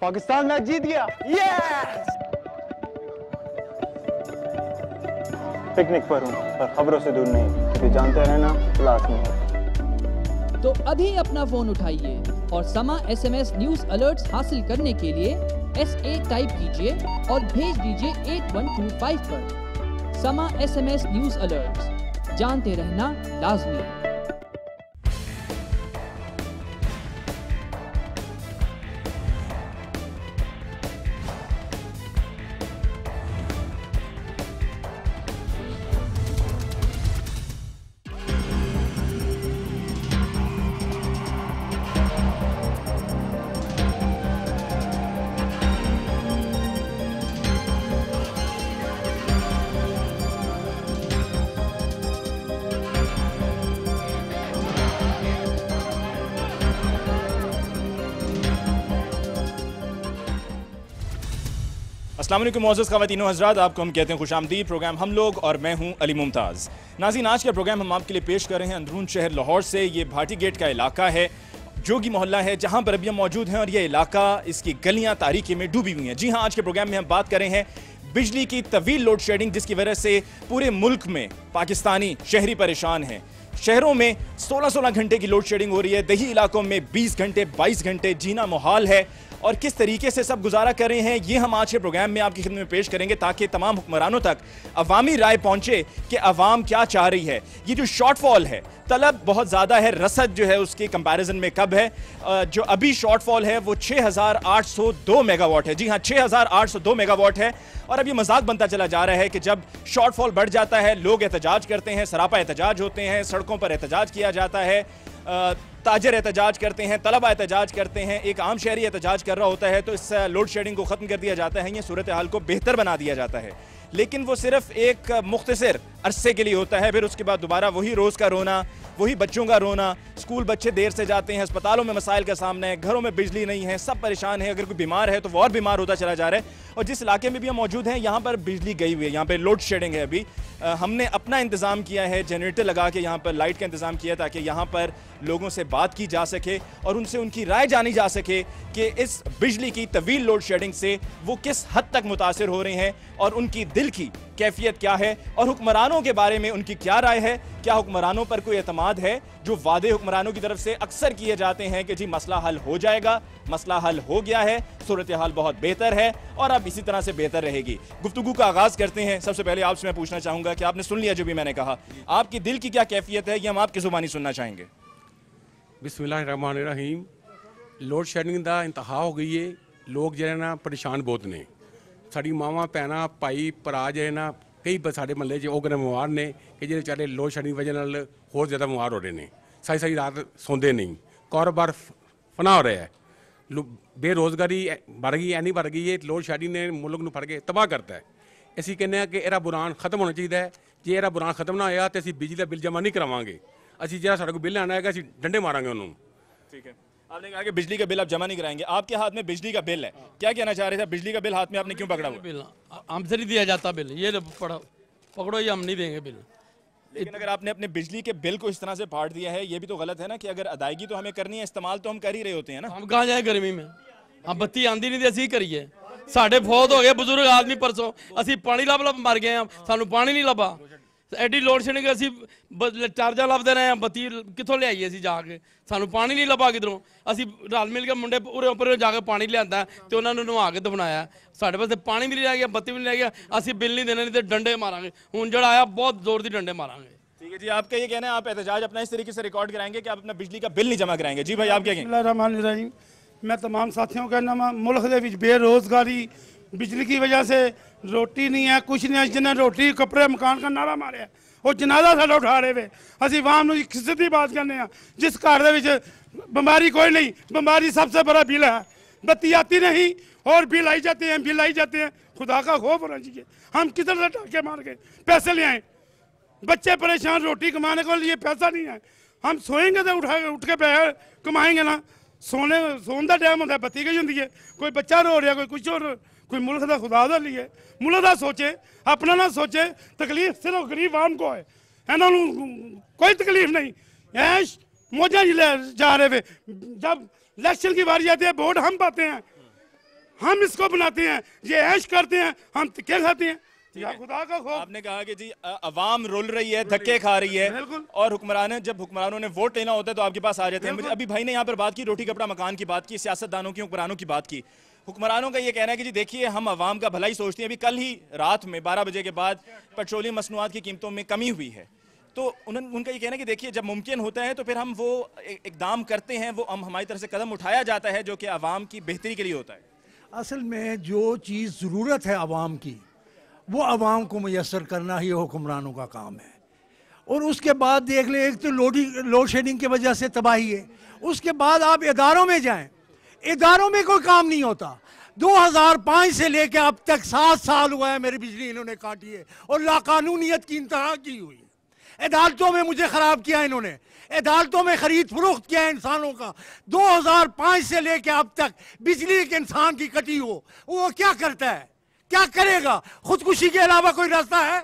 Pakistan match जीत गया yes picnic पर हूँ पर खबरों से दूर नहीं क्योंकि जानते रहना क्लास में तो अभी अपना फोन उठाइए और समा एसएमएस न्यूज अलर्ट्स हासिल करने के लिए एस ए टाइप कीजिए और भेज दीजिए एट वन टू फाइव पर Samaa S M S news alert जानते रहना लाजमी है असलम मोज़ खातिन हजरात आपको हम कहते हैं खुश आमदी प्रोग्राम हम लोग और मैं हूं अली मुमताज़ नाजीन आज का प्रोग्राम हम आपके लिए पेश कर रहे हैं अंदरून शहर लाहौर से ये भाटी गेट का इलाका है जोगी मोहल्ला है जहां पर अभी हम मौजूद हैं और ये इलाका इसकी गलियां तारीखी में डूबी हुई हैं जी हाँ आज के प्रोग्राम में हम बात करें हैं बिजली की तवील लोड शेडिंग जिसकी वजह से पूरे मुल्क में पाकिस्तानी शहरी परेशान हैं शहरों में 16-16 घंटे की लोड शेडिंग हो रही है दही इलाकों में 20 घंटे 22 घंटे जीना मुहाल है और किस तरीके से सब गुजारा कर रहे हैं ये हम आज के प्रोग्राम में आपकी खिदमत में पेश करेंगे ताकि तमाम हुक्मरानों तक अवामी राय पहुंचे कि अवाम क्या चाह रही है ये जो शॉर्टफॉल है तलब बहुत ज़्यादा है रसद जो है उसके कंपैरिजन में कब है जो अभी शॉर्टफॉल है वो 6,802 मेगावाट है जी हाँ 6,802 मेगावाट है और अब ये मजाक बनता चला जा रहा है कि जब शॉर्टफॉल बढ़ जाता है लोग एहतजाज करते हैं सरापा एहतजाज होते हैं सड़कों पर एहतजाज किया जाता है ताजर एहतजाज करते हैं तलबा एहतजाज करते हैं एक आम शहरी एहतजाज कर रहा होता है तो इस लोड शेडिंग को ख़त्म कर दिया जाता है या सूरत हाल को बेहतर बना दिया जाता है लेकिन वो सिर्फ एक मुख्तर अरसे के लिए होता है फिर उसके बाद दोबारा वही रोज़ का रोना वही बच्चों का रोना स्कूल बच्चे देर से जाते हैं अस्पतालों में मसाइल का सामना है घरों में बिजली नहीं है सब परेशान है अगर कोई बीमार है तो वो और बीमार होता चला जा रहा है और जिस इलाके में भी हम मौजूद हैं यहाँ पर बिजली गई हुई है यहाँ पर लोड शेडिंग है अभी आ, हमने अपना इंतज़ाम किया है जनरेटर लगा के यहाँ पर लाइट का इंतज़ाम किया ताकि यहाँ पर लोगों से बात की जा सके और उनसे उनकी राय जानी जा सके कि इस बिजली की तवील लोड शेडिंग से वो किस हद तक मुतासर हो रहे हैं और उनकी दिल की कैफियत क्या है और हुक्मरानों के बारे में उनकी क्या राय है क्या हुक्मरानों पर कोई अतमाद है जो वादे हुक्मरानों की तरफ से अक्सर किए जाते हैं कि जी मसला हल हो जाएगा मसला हल हो गया है सूरत हाल बहुत बेहतर है और अब इसी तरह से बेहतर रहेगी गुफ्तु का आगाज़ करते हैं सबसे पहले आपसे मैं पूछना चाहूँगा कि आपने सुन लिया जो भी मैंने कहा आपकी दिल की क्या कैफियत है ये हम आपकी ज़ुबानी सुनना चाहेंगे ਬਿਸਮਿਲ੍ਲਾਹਿਰਰਹਿਮਾਨਿਰਰਹੀਮ ਲੋਡ ਸ਼ੈਡਿੰਗ ਦਾ ਇੰਤਹਾ ਹੋ ਗਈ ਏ ਲੋਕ ਜਿਹੜੇ ਨਾ ਪਰੇਸ਼ਾਨ ਬਹੁਤ ਨੇ ਸਾਡੀ ਮਾਵਾਂ ਪੈਣਾ ਭਾਈ ਭਰਾ ਜਿਹੜੇ ਨਾ ਕਈ ਸਾਡੇ ਮੱਲੇ 'ਚ ਉਹ ਗਨ ਬਿਮਾਰ ਨੇ ਕਿ ਜਿਹੜੇ ਵਿਚਾਰੇ ਲੋਡ ਸ਼ੈਡਿੰਗ ਵਜ੍ਹਾ ਨਾਲ ਹੋਰ ਜ਼ਿਆਦਾ ਮਵਾਰ ਹੋ ਰਹੇ ਨੇ ਸਾਈ ਸਾਈ ਰਾਤ ਸੌਂਦੇ ਨਹੀਂ ਕਾਰੋਬਾਰ ਫਨਾ ਹੋ ਰਿਹਾ ਹੈ ਬੇਰੋਜ਼ਗਾਰੀ ਵੱਧ ਗਈ ਐਨੀ ਵੱਧ ਗਈ ਹੈ ਲੋਡ ਸ਼ੈਡਿੰਗ ਨੇ ਮੁਲਕ ਨੂੰ ਫੜ ਕੇ ਤਬਾਹ ਕਰਤਾ ਹੈ ਅਸੀਂ ਕਹਿੰਦੇ ਆ ਕਿ ਇਹਦਾ ਬੁਰਾਨ ਖਤਮ ਹੋਣਾ ਚਾਹੀਦਾ ਹੈ ਜੇ ਇਹਦਾ ਬੁਰਾਨ ਖਤਮ ਨਾ ਹੋਇਆ ਤੇ ਅਸੀਂ ਬਿਜਲੀ ਦਾ ਬਿੱਲ ਜਮ੍ਹਾਂ ਨਹੀਂ ਕਰਾਵਾਂਗੇ अभी ਜਿਹੜਾ सा बिल आना है ਹੈਗਾ डंडे मारा ਮਾਰਾਂਗੇ ठीक है आपने कहा कि बिजली का बिल आप जमा नहीं कराएंगे आपके हाथ में बिजली का बिल है क्या कहना चाह रहे थे बिजली का बिल हाथ में आपने क्यों पकड़ा हुआ बिल हमसे नहीं दिया जाता बिल ये लो पकड़ो ये हम नहीं देंगे बिल लेकिन अगर आपने अपने बिजली के बिल को इस तरह से फाट दिया है ये भी तो गलत है ना कि अगर अदायगी तो हमें करनी है इस्तेमाल तो हम कर ही रहे होते हैं ना हम कहाँ जाए गर्मी में हम बत्ती आंधी नहीं दी करिए साढ़े फौत हो गए बुजुर्ग आदमी परसों असं पानी लभ लभ मर गए सानू पानी नहीं लभा ਐਡੀ ਲੋੜ ਛਣੇਗਾ ਅਸੀਂ ਚਾਰਜਾ ਲੱਭਦੇ ਰਹੇ ਆ ਬੱਤੀ ਕਿੱਥੋਂ ਲਿਆਈਏ ਅਸੀਂ ਜਾ ਕੇ ਸਾਨੂੰ ਪਾਣੀ ਨਹੀਂ ਲੱਭਾ ਕਿਧਰੋਂ ਅਸੀਂ ਰਲ ਮਿਲ ਕੇ ਮੁੰਡੇ ਉਰੇ ਉੱਪਰ ਜਾ ਕੇ ਪਾਣੀ ਲਿਆਂਦਾ ਤੇ ਉਹਨਾਂ ਨੂੰ ਨਵਾ ਕੇ ਦਫਨਾਇਆ ਸਾਡੇ ਪਾਸੇ ਪਾਣੀ ਵੀ ਨਹੀਂ ਰਹਿ ਗਿਆ ਬੱਤੀ ਵੀ ਨਹੀਂ ਰਹਿ ਗਿਆ ਅਸੀਂ ਬਿੱਲ ਨਹੀਂ ਦੇਣਾ ਨਹੀਂ ਤੇ ਡੰਡੇ ਮਾਰਾਂਗੇ ਹੁਣ ਜਿਹੜਾ ਆਇਆ ਬਹੁਤ ਜ਼ੋਰ ਦੀ ਡੰਡੇ ਮਾਰਾਂਗੇ ठीक है जी आपका ये कहना है आप एहतजाज अपना इस तरीके से रिकॉर्ड कराएंगे कि आप अपना बिजली का बिल नहीं जमा कराएंगे जी भाई आप क्या कहेंगे मैं तमाम साथियों का नाम मुल्क के बेरोज़गारी बिजली की वजह से रोटी नहीं है कुछ नहीं ਹੈ ਜਿਹਨਾਂ ਰੋਟੀ ਕੱਪੜੇ ਮਕਾਨ ਦਾ ਨਾਰਾ ਮਾਰਿਆ ਉਹ ਜਨਾਜ਼ਾ ਸਾਡਾ ਉਠਾ ਰਹੇ ਵੇ ਅਸੀਂ ਆਵਾਮ ਨੂੰ ਕਿਸੇ ਦੀ ਬਾਤ ਕਰਨੇ ਆ ਜਿਸ ਘਰ ਦੇ ਵਿੱਚ ਬਿਮਾਰੀ ਕੋਈ ਨਹੀਂ ਬਿਮਾਰੀ बत्ती आती नहीं और बिल आई जाते हैं बिल आई जाते हैं खुदा का खौफ होना चाहिए हम किधर से टाके मार गए पैसे ले आए बच्चे परेशान रोटी कमाने के लिए पैसा नहीं है हम सोएंगे तो उठा उठ के पैसे कमाएंगे ना सोने सोने का टाइम होता है बत्ती गई होंगी है कोई बच्चा रो रहा कोई कुछ और कोई मुल्क का खुदा का लिए मुल्क का सोचे अपना ना सोचे तकलीफ सिर्फ गरीब आम को है इन्होंने कोई तकलीफ नहीं ऐश मोजा ही ले जा रहे वे जब इलेक्शन की बारी आती है वोट हम पाते हैं हम इसको बनाते हैं ये ऐश करते हैं हम तिक्के खाते हैं खुदा का खौफ आपने कहा कि जी अवाम रोल रही है धक्के खा रही है और हुक्मरान जब हुक्मरानों ने वोट लेना होता है तो आपके पास आ जाते हैं मुझे अभी भाई ने यहाँ पर बात की रोटी कपड़ा मकान की बात की सियासतदानों की हुक्मरानों की बात की हुक्मरानों का ये कहना है कि जी देखिए हम आवाम का भलाई सोचते हैं अभी कल ही रात में बारह बजे के बाद पेट्रोलियम मसनूआत की कीमतों में कमी हुई है तो उन्होंने उनका ये कहना है कि देखिए जब मुमकिन होता है तो फिर हम वो इकदाम करते हैं वो हम हमारी तरफ से कदम उठाया जाता है जो कि आवाम की बेहतरी के लिए होता है असल में जो चीज़ ज़रूरत है आवाम की वो आवाम को मैसर करना ही हुक्मरानों का काम है और उसके बाद देख लें एक तो लोडिंग लोड शेडिंग की वजह से तबाही है उसके बाद आप इदारों में जाएं इधारों में कोई काम नहीं होता 2005 से लेकर अब तक सात साल हुआ है मेरी बिजली इन्होंने काटी है और लाकानूनीत की इंतहा की हुई अदालतों में मुझे ख़राब किया इन्होंने अदालतों में ख़रीद फरोख्त किया है इंसानों का 2005 से लेकर अब तक बिजली एक इंसान की कटी हो वो क्या करता है क्या करेगा खुदकुशी के अलावा कोई रास्ता है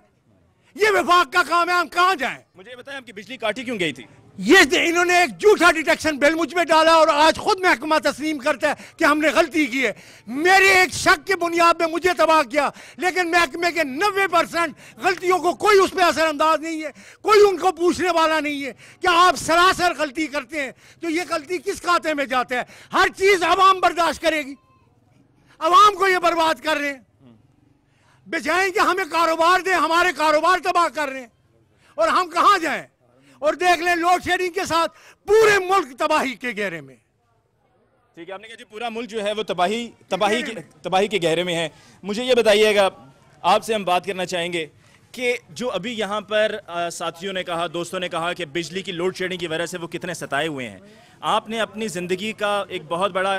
ये विभाग का काम है हम कहाँ जाए मुझे बताएं आपकी बिजली काटी क्यों गई थी ये इन्होंने एक झूठा डिटेक्शन बिल मुझ में डाला और आज खुद महकमा तस्लीम करता है कि हमने गलती की है मेरे एक शक की बुनियाद में मुझे तबाह किया लेकिन महकमे के नब्बे परसेंट गलतियों को कोई उस पर असरअंदाज नहीं है कोई उनको पूछने वाला नहीं है कि आप सरासर गलती करते हैं तो ये गलती किस खाते में जाता है हर चीज़ आवाम बर्दाश्त करेगी आवाम को ये बर्बाद कर रहे हैं बेचाएं कि हमें कारोबार दें हमारे कारोबार तबाह कर रहे हैं और हम कहाँ जाए और देख लें लोड शेडिंग के साथ पूरे मुल्क तबाही के गहरे में ठीक है आपने कहा जी पूरा मुल्क जो है वो तबाही तबाही के तबाही के गहरे में है मुझे ये बताइएगा आपसे हम बात करना चाहेंगे कि जो अभी यहाँ पर साथियों ने कहा दोस्तों ने कहा कि बिजली की लोड शेडिंग की वजह से वो कितने सताए हुए हैं आपने अपनी ज़िंदगी का एक बहुत बड़ा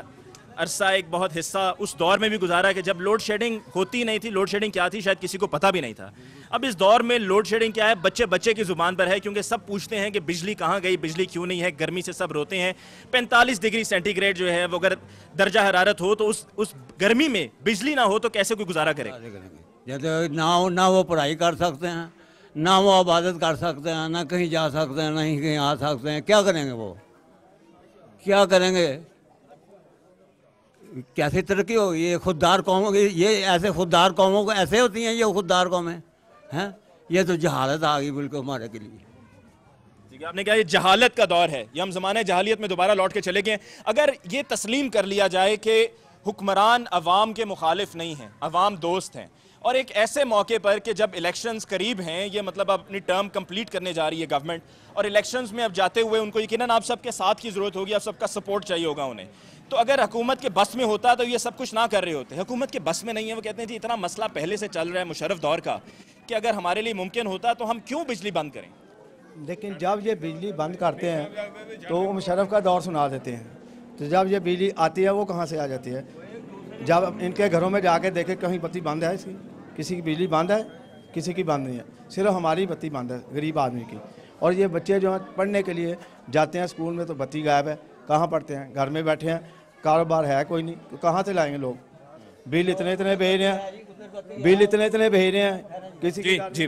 अरसा एक बहुत हिस्सा उस दौर में भी गुजारा कि जब लोड शेडिंग होती नहीं थी लोड शेडिंग क्या थी शायद किसी को पता भी नहीं था अब इस दौर में लोड शेडिंग क्या है बच्चे बच्चे की ज़ुबान पर है क्योंकि सब पूछते हैं कि बिजली कहाँ गई बिजली क्यों नहीं है गर्मी से सब रोते हैं 45 डिग्री सेंटीग्रेड जो है वो अगर दर्जा हरारत हो तो उस उस गर्मी में बिजली ना हो तो कैसे कोई गुजारा करे जैसे तो ना हो ना वो पढ़ाई कर सकते हैं ना वो इबादत कर सकते हैं ना कहीं जा सकते हैं ना ही कहीं आ सकते हैं क्या करेंगे वो क्या करेंगे कैसी तरक्की हो ये खुददार कौम ये ऐसे खुददार कौमों को ऐसे होती हैं ये खुददार कौमें हैं ये तो जहालत आ गई बिल्कुल हमारे के लिए आपने कहा ये जहालत का दौर है ये हम जमाने जहालियत में दोबारा लौट के चले गए अगर ये तस्लीम कर लिया जाए कि हुक्मरान अवाम के मुखालिफ नहीं हैं अवाम दोस्त हैं और एक ऐसे मौके पर कि जब इलेक्शंस करीब हैं ये मतलब अब अपनी टर्म कंप्लीट करने जा रही है गवर्नमेंट और इलेक्शंस में अब जाते हुए उनको यकीन आप सबके साथ की ज़रूरत होगी आप सबका सपोर्ट चाहिए होगा उन्हें तो अगर हुकूमत के बस में होता तो ये सब कुछ ना कर रहे होते हुकूमत के बस में नहीं है वो कहते हैं जी इतना मसला पहले से चल रहा है मुशरफ दौर का कि अगर हमारे लिए मुमकिन होता तो हम क्यों बिजली बंद करें लेकिन जब ये बिजली बंद करते हैं तो मुशरफ का दौर सुना देते हैं तो जब ये बिजली आती है वो कहाँ से आ जाती है जब इनके घरों में जाके देखें कहीं पति बंद है इसकी किसी की बिजली बंद है किसी की बंद नहीं है सिर्फ हमारी बत्ती बंद है गरीब आदमी की और ये बच्चे जो हैं पढ़ने के लिए जाते हैं स्कूल में तो बत्ती गायब है कहाँ पढ़ते हैं घर में बैठे हैं कारोबार है कोई नहीं तो कहाँ से लाएंगे लोग बिल इतने इतने भेज रहे हैं बिल इतने इतने भेज रहे हैं किसी जी जी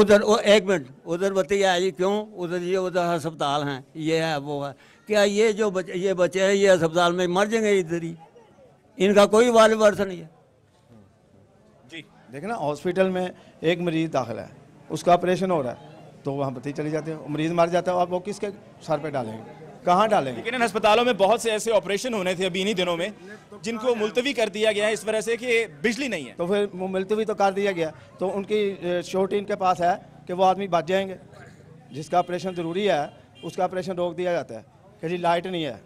उधर एक मिनट उधर बत्ती आई क्यों उधर ये उधर अस्पताल हैं ये है वो है क्या ये जो बच ये बच्चे हैं ये अस्पताल में मर जाएंगे इधर ही इनका कोई वाल वर्ष नहीं है देखना हॉस्पिटल में एक मरीज दाखिल है उसका ऑपरेशन हो रहा है तो वहाँ पति चले जाते हैं मरीज मार जाता है आप वो किसके सर पे डालेंगे कहाँ डालेंगे लेकिन अस्पतालों में बहुत से ऐसे ऑपरेशन होने थे अभी इन्हीं दिनों में जिनको मुलतवी कर दिया गया है इस वजह से कि बिजली नहीं है तो फिर मुलतवी तो कर दिया गया तो उनकी श्योरिटी इनके पास है कि वो आदमी बच जाएंगे जिसका ऑपरेशन ज़रूरी है उसका ऑपरेशन रोक दिया जाता है कि जी लाइट नहीं है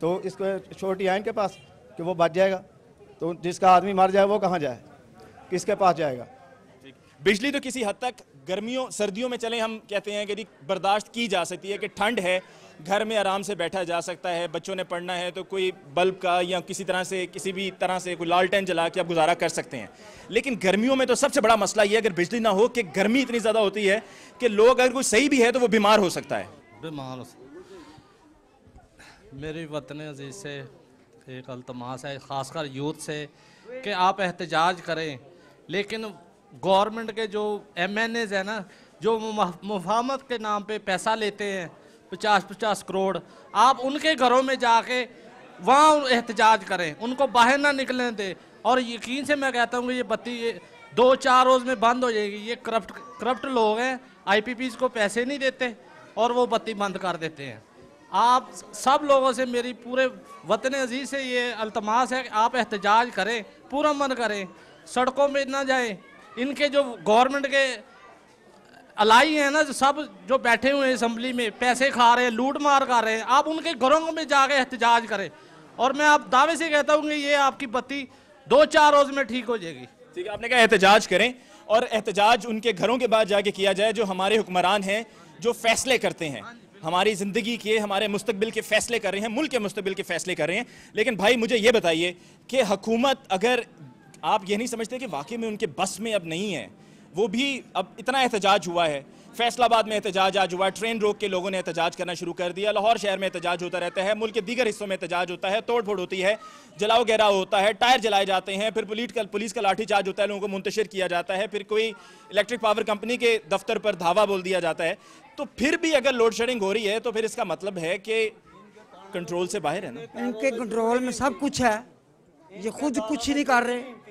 तो इसको श्योरिटी है इनके पास कि वो बच जाएगा तो जिसका आदमी मर जाए वो कहाँ जाए किसके पास जाएगा बिजली तो किसी हद तक गर्मियों सर्दियों में चले हम कहते हैं कि बर्दाश्त की जा सकती है कि ठंड है घर में आराम से बैठा जा सकता है बच्चों ने पढ़ना है तो कोई बल्ब का या किसी तरह से किसी भी तरह से कोई लालटेन जला के आप गुजारा कर सकते हैं लेकिन गर्मियों में तो सबसे बड़ा मसला ये अगर बिजली ना हो कि गर्मी इतनी ज़्यादा होती है कि लोग अगर कोई सही भी है तो वो बीमार हो सकता है बीमार हो मेरी वतन अजीज से एक अल्तमास है ख़ासकर यूथ से कि आप एहतजाज करें लेकिन गवर्नमेंट के जो एम एन एज हैं ना जो मुफामत के नाम पे पैसा लेते हैं पचास पचास करोड़ आप उनके घरों में जाके वहाँ एहतजाज करें उनको बाहर ना निकलने दें और यकीन से मैं कहता हूँ कि ये बत्ती ये दो चार रोज़ में बंद हो जाएगी ये करप्ट करप्ट लोग हैं आई को पैसे नहीं देते और वो बत्ती बंद कर देते हैं आप सब लोगों से मेरी पूरे वतन अजीज से ये अल्तमास है कि आप एहतजाज करें पूरा मन करें सड़कों में ना जाए इनके जो गवर्नमेंट के अलाई हैं ना जो सब जो बैठे हुए हैं असम्बली में पैसे खा रहे हैं लूट मार कर रहे हैं आप उनके घरों में जाके एहतजाज करें और मैं आप दावे से कहता हूँ कि ये आपकी बत्ती दो चार रोज में ठीक हो जाएगी ठीक है आपने कहा एहतजाज करें और एहतजाज उनके घरों के बाद जाके किया जाए जो हमारे हुक्मरान हैं जो फैसले करते हैं हमारी ज़िंदगी के हमारे मुस्तबिल के फैसले कर रहे हैं मुल्क के मुस्तबिल के फैसले कर रहे हैं लेकिन भाई मुझे ये बताइए कि हकूमत अगर आप ये नहीं समझते कि वाकई में उनके बस में अब नहीं है वो भी अब इतना एहतजाज हुआ है फैसलाबाद में एहतजाज आज हुआ ट्रेन रोक के लोगों ने एहतजाज करना शुरू कर दिया लाहौर शहर में एहतजाज होता रहता है मुल्क के दीगर हिस्सों में एहतजाज होता है तोड़ फोड़ होती है जलाओ गहरा होता है टायर जलाए जाते हैं फिर पुलिस का पुलिस का लाठीचार्ज होता है लोगों को मुंतशिर किया जाता है फिर कोई इलेक्ट्रिक पावर कंपनी के दफ्तर पर धावा बोल दिया जाता है तो फिर भी अगर लोड शेडिंग हो रही है तो फिर इसका मतलब है कि कंट्रोल से बाहर है ना उनके कंट्रोल में सब कुछ है ये खुद कुछ ही नहीं कर रहे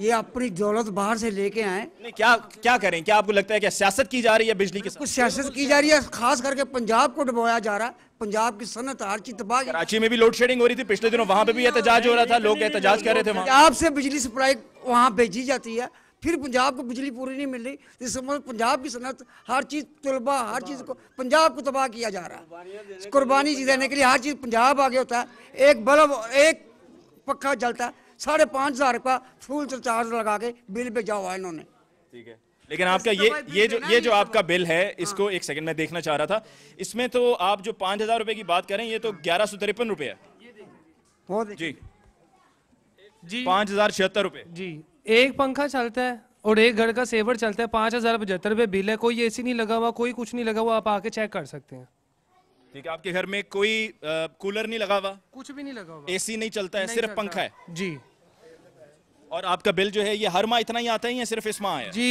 ये अपनी दौलत बाहर से लेके आए क्या क्या करें क्या आपको लगता है क्या सियासत की जा रही है बिजली की कुछ सियासत की जा रही है खास करके पंजाब को डुबोया जा रहा है पंजाब की सनत हर चीज तबाह रांची में भी लोड शेडिंग हो रही थी पिछले दिनों वहाँ पे भी एहतजाज हो रहा था लोग एहतजाज कर रहे थे पंजाब से बिजली सप्लाई वहाँ भेजी जाती है फिर पंजाब को बिजली पूरी नहीं मिल रही इस समय पंजाब की सनत हर चीज़ तलबा हर चीज़ को पंजाब को तबाह किया जा रहा है कुर्बानी देने के लिए हर चीज़ पंजाब आगे होता है एक बल्ब एक पक्का जलता है साढ़े पाँच हज़ार फूल फुल चार्ज लगा के बिल भेजा हुआ इन्होंने ठीक है लेकिन आपका ये ये जो ये जो आपका बिल है हाँ। इसको एक सेकंड में देखना चाह रहा था इसमें तो आप जो पांच हज़ार रुपए की बात करें ये तो ग्यारह सौ तिरपन रुपए है जी जी पांच हज़ार छिहत्तर रुपए जी एक पंखा चलता है और एक घर का सेवर चलता है पांच हज़ार पचहत्तर रुपए बिल है कोई एसी नहीं लगा हुआ कोई कुछ नहीं लगा हुआ आप आके चेक कर सकते हैं ठीक है आपके घर में कोई कूलर नहीं लगा हुआ कुछ भी नहीं लगा हुआ एसी नहीं चलता है सिर्फ पंखा है जी और आपका बिल जो है ये हर माह इतना ही आता है या सिर्फ इस माह है जी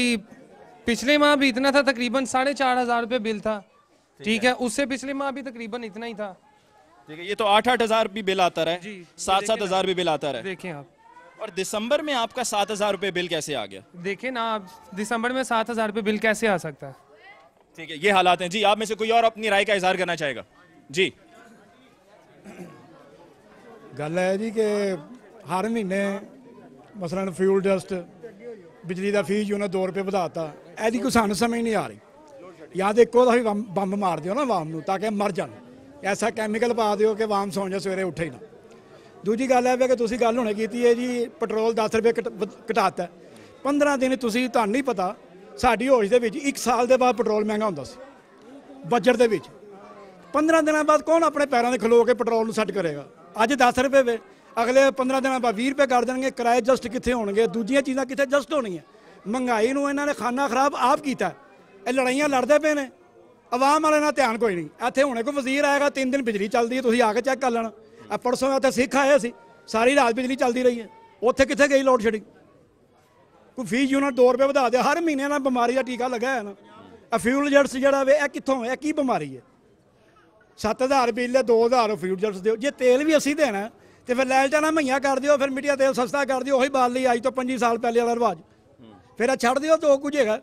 पिछले माह भी इतना था तकरीबन साढ़े चार हजार रुपये बिल था ठीक है है उससे पिछले माह भी तकरीबन इतना ही था ठीक है ये तो आठ आठ हजार भी बिल आता रहा है सात सात हजार भी बिल आता रहा है देखें आप और दिसंबर में आपका सात हजार रुपये बिल कैसे आ गया देखें ना आप दिसंबर में सात हजार रुपये बिल कैसे आ सकता है ठीक है ये हालात है जी आप में से कोई और अपनी राय का इजहार करना चाहेगा जी गल है जी के हर महीने ਮਸਲਨ ਫਿਊਲ ਡਸਟ ਬਿਜਲੀ ਦਾ ਫੀਸ ਉਹਨਾਂ 2 ਰੁਪਏ ਵਧਾਤਾ ਐਦੀ ਕੋਈ ਸਾਨੂੰ ਸਮਝ ਨਹੀਂ ਆ ਰਹੀ ਯਾ ਤੇ ਇੱਕੋ ਦਾ ਹੀ ਬੰਬ ਮਾਰ ਦਿਓ ਨਾ ਆਵਾਮ ਨੂੰ ਤਾਂ ਕਿ ਮਰ ਜਾਣ ਐਸਾ ਕੈਮੀਕਲ ਪਾ ਦਿਓ ਕਿ ਆਵਾਮ ਸੌਂ ਜਾ ਸਵੇਰੇ ਉੱਠੇ ਹੀ ਨਾ ਦੂਜੀ ਗੱਲ ਹੈ ਕਿ ਤੁਸੀਂ ਗੱਲ ਹੁਣੇ ਕੀਤੀ ਹੈ ਜੀ ਪੈਟਰੋਲ 10 ਰੁਪਏ ਘਟਾਤਾ 15 ਦਿਨ ਤੁਸੀਂ ਤੁਹਾਨੂੰ ਨਹੀਂ ਪਤਾ ਸਾਡੀ ਹੋਸ਼ ਦੇ ਵਿੱਚ 1 ਸਾਲ ਦੇ ਬਾਅਦ ਪੈਟਰੋਲ ਮਹਿੰਗਾ ਹੁੰਦਾ ਸੀ ਬਜਟ ਦੇ ਵਿੱਚ 15 ਦਿਨਾਂ ਬਾਅਦ ਕੌਣ ਆਪਣੇ ਪੈਰਾਂ ਦੇ ਖਲੋ ਕੇ ਪੈਟਰੋਲ ਨੂੰ ਸੱਟ ਕਰੇਗਾ ਅੱਜ 10 ਰੁਪਏ ਵੇ ਅਗਲੇ 15 ਦਿਨਾਂ ਬਾਅਦ 20 ਰੁਪਏ ਕਰ ਦੇਣਗੇ ਕਿਰਾਏ ਜਸਟ ਕਿੱਥੇ ਹੋਣਗੇ ਦੂਜੀਆਂ ਚੀਜ਼ਾਂ ਕਿੱਥੇ ਜਸਟ ਹੋਣਗੀਆਂ ਮਹਿੰਗਾਈ ਨੂੰ ਇਹਨਾਂ ਨੇ ਖਾਨਾ ਖਰਾਬ ਆਪ ਕੀਤਾ ਇਹ ਲੜਾਈਆਂ ਲੜਦੇ ਪਏ ਨੇ ਆਵਾਮ ਵਾਲੇ ਨਾਲ ਧਿਆਨ ਕੋਈ ਨਹੀਂ ਇੱਥੇ ਹੁਣੇ ਕੋਈ ਵਜ਼ੀਰ ਆਏਗਾ ਤਿੰਨ ਦਿਨ ਬਿਜਲੀ ਚੱਲਦੀ ਹੈ ਤੁਸੀਂ ਆ ਕੇ ਚੈੱਕ ਕਰ ਲੈਣਾ ਆ ਪਰਸੋਂ ਇੱਥੇ ਸਿੱਖ ਆਏ ਸੀ ਸਾਰੀ ਰਾਤ ਬਿਜਲੀ ਚੱਲਦੀ ਰਹੀ ਹੈ ਉੱਥੇ ਕਿੱਥੇ ਗਈ ਲੋਡ ਸ਼ੈਡਿੰਗ ਕੋਈ ਫੀਸ ਯੂਨਿਟ 2 ਰੁਪਏ ਵਧਾ ਦਿਆ ਹਰ ਮਹੀਨੇ ਨਾਲ ਬਿਮਾਰੀ ਦਾ ਟੀਕਾ ਲੱਗਾ ਹੈ ਨਾ ਆ ਫਿਊਲ ਜੈਟਸ ਜਿਹੜਾ ਵੇ ਇਹ ਕਿੱਥੋਂ ਇਹ ਕੀ ਬਿਮਾਰੀ ਹੈ 7000 ਬਿੱਲ 2000 ਫਿਊਲ ਜੈਟਸ ਦਿਓ ਜੇ ਤੇਲ ਵੀ ਅਸੀਂ ਦੇਣਾ ਤੇ ਫਿਰ ਲੈਲ ਜਾਣਾ ਮਹੀਆਂ ਕਰ ਦਿਓ ਫਿਰ ਮੀਡੀਆ ਤੇਲ ਸਸਤਾ ਕਰ ਦਿਓ ਉਹੀ ਬਾਲ ਲਈ ਅੱਜ ਤੋਂ 25 ਸਾਲ ਪਹਿਲੇ ਵਾਲਾ ਰਿਵਾਜ ਫਿਰ ਆ ਛੱਡ ਦਿਓ ਤੋ ਕੁਝ ਹੈਗਾ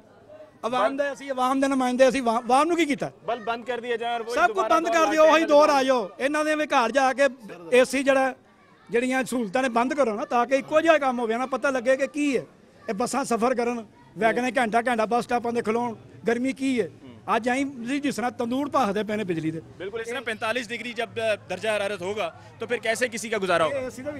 ਆਵਾਮ ਦੇ ਅਸੀਂ ਆਵਾਮ ਦੇ ਨੁਮਾਇੰਦੇ ਅਸੀਂ ਆਵਾਮ ਨੂੰ ਕੀ ਕੀਤਾ ਬਲ ਬੰਦ ਕਰ ਦਿਆ ਜਾਂ ਸਭ ਕੁਝ ਬੰਦ ਕਰ ਦਿਓ ਉਹੀ ਦੌਰ ਆ ਜਾਓ ਇਹਨਾਂ ਦੇ ਵੀ ਘਰ ਜਾ ਕੇ ਏਸੀ ਜਿਹੜਾ ਜਿਹੜੀਆਂ ਸਹੂਲਤਾਂ ਨੇ ਬੰਦ ਕਰੋ ਨਾ ਤਾਂ ਕਿ ਇੱਕੋ ਜਿਹਾ ਕੰਮ ਹੋਵੇ ਨਾ ਪਤਾ ਲੱਗੇ ਕਿ ਕੀ ਹੈ ਇਹ ਬੱਸਾਂ ਸਫ਼ਰ ਕਰਨ ਵੈਗਨੇ ਘੰਟਾ ਘੰਟਾ ਬੱਸ ਸਟਾਪਾਂ ਦੇ ਖਲੋਣ ਗਰਮੀ ਕੀ ਹੈ ਅੱਜ ਐਂ ਜਿਸ ਤਰ੍ਹਾਂ ਤੰਦੂਰ ਭਾਖਦੇ ਪਏ ਨੇ ਬਿਜਲੀ ਦੇ ਬਿਲਕੁਲ ਇਸ ਤਰ੍ਹਾਂ 45 ਡਿਗਰੀ ਜਬ ਦਰਜਾ ਹਰਾਰਤ ਹੋਗਾ ਤਾਂ ਫਿਰ ਕੈਸੇ ਕਿਸੇ ਦਾ ਗੁਜ਼ਾਰਾ ਹੋਗਾ